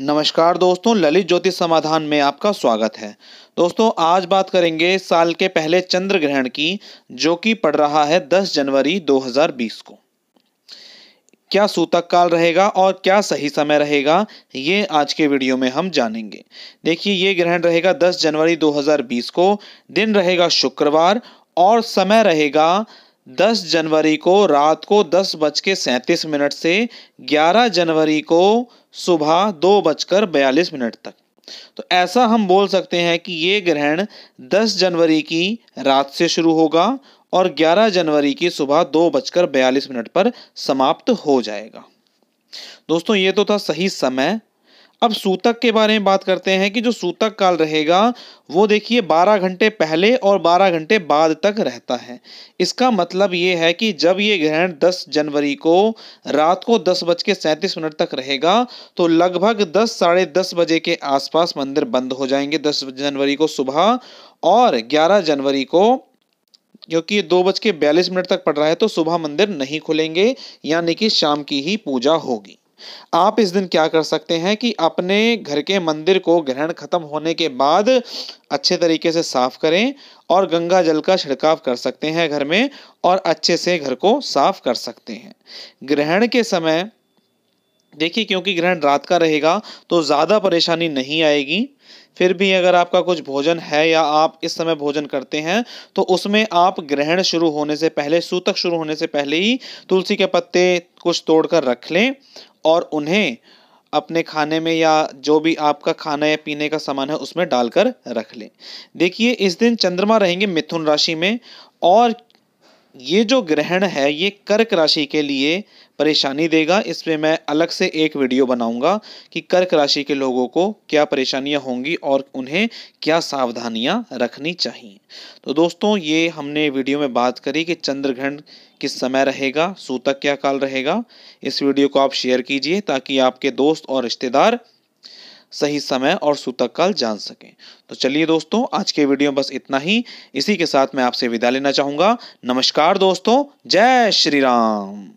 नमस्कार दोस्तों ललित ज्योतिष समाधान में आपका स्वागत है दोस्तों आज बात करेंगे साल के पहले चंद्र ग्रहण की जो कि पड़ रहा है 10 जनवरी 2020 को क्या सूतक काल रहेगा और क्या सही समय रहेगा ये आज के वीडियो में हम जानेंगे देखिए ये ग्रहण रहेगा 10 जनवरी 2020 को दिन रहेगा शुक्रवार और समय रहेगा 10 जनवरी को रात को दस बज के सैंतीस मिनट से 11 जनवरी को सुबह दो बजकर बयालीस मिनट तक तो ऐसा हम बोल सकते हैं कि ये ग्रहण 10 जनवरी की रात से शुरू होगा और 11 जनवरी की सुबह दो बजकर बयालीस मिनट पर समाप्त हो जाएगा दोस्तों ये तो था सही समय अब सूतक के बारे में बात करते हैं कि जो सूतक काल रहेगा वो देखिए 12 घंटे पहले और 12 घंटे बाद तक रहता है इसका मतलब ये है कि जब ये ग्रहण 10 जनवरी को रात को दस बज के सैंतीस मिनट तक रहेगा तो लगभग दस साढ़े दस बजे के आसपास मंदिर बंद हो जाएंगे दस जनवरी को सुबह और ग्यारह जनवरी को क्योंकि ये दो बज के बयालीस मिनट तक पड़ रहा है तो सुबह मंदिर नहीं खुलेंगे यानी कि शाम की ही पूजा होगी आप इस दिन क्या कर सकते हैं कि अपने घर के मंदिर को ग्रहण खत्म होने के बाद अच्छे तरीके से साफ करें और गंगा जल का छिड़काव कर सकते हैं घर में और अच्छे से घर को साफ कर सकते हैं ग्रहण के समय देखिए क्योंकि ग्रहण रात का रहेगा तो ज़्यादा परेशानी नहीं आएगी फिर भी अगर आपका कुछ भोजन है या आप इस समय भोजन करते हैं तो उसमें आप ग्रहण शुरू होने से पहले सूतक शुरू होने से पहले ही तुलसी के पत्ते कुछ तोड़कर रख लें और उन्हें अपने खाने में या जो भी आपका खाना या पीने का सामान है उसमें डालकर रख लें देखिए इस दिन चंद्रमा रहेंगे मिथुन राशि में और ये जो ग्रहण है ये कर्क राशि के लिए परेशानी देगा इस पर मैं अलग से एक वीडियो बनाऊंगा कि कर्क राशि के लोगों को क्या परेशानियां होंगी और उन्हें क्या सावधानियां रखनी चाहिए तो दोस्तों ये हमने वीडियो में बात करी कि चंद्र ग्रहण किस समय रहेगा सूतक क्या काल रहेगा इस वीडियो को आप शेयर कीजिए ताकि आपके दोस्त और रिश्तेदार सही समय और सूतक काल जान सकें तो चलिए दोस्तों आज के वीडियो बस इतना ही इसी के साथ मैं आपसे विदा लेना चाहूँगा नमस्कार दोस्तों जय श्री राम